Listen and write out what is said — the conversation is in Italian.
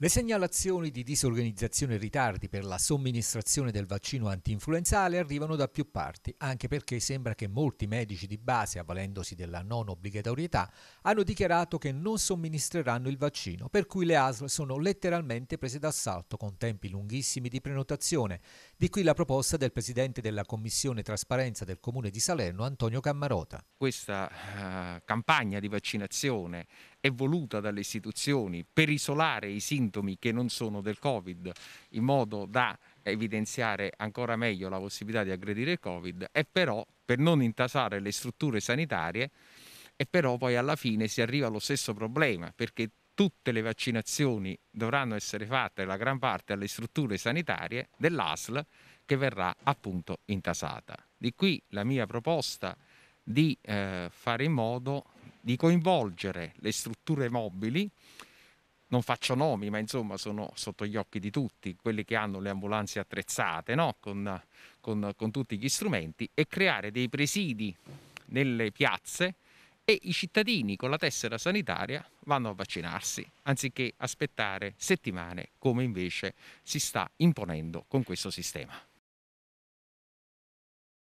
Le segnalazioni di disorganizzazione e ritardi per la somministrazione del vaccino antinfluenzale arrivano da più parti, anche perché sembra che molti medici di base, avvalendosi della non obbligatorietà, hanno dichiarato che non somministreranno il vaccino, per cui le ASL sono letteralmente prese d'assalto con tempi lunghissimi di prenotazione. Di qui la proposta del presidente della Commissione Trasparenza del Comune di Salerno, Antonio Cammarota. Questa uh, campagna di vaccinazione è voluta dalle istituzioni per isolare i sintomi che non sono del Covid in modo da evidenziare ancora meglio la possibilità di aggredire il Covid e però per non intasare le strutture sanitarie e però poi alla fine si arriva allo stesso problema perché tutte le vaccinazioni dovranno essere fatte la gran parte alle strutture sanitarie dell'ASL che verrà appunto intasata. Di qui la mia proposta di eh, fare in modo di coinvolgere le strutture mobili, non faccio nomi, ma insomma sono sotto gli occhi di tutti, quelli che hanno le ambulanze attrezzate no? con, con, con tutti gli strumenti, e creare dei presidi nelle piazze e i cittadini con la tessera sanitaria vanno a vaccinarsi, anziché aspettare settimane come invece si sta imponendo con questo sistema.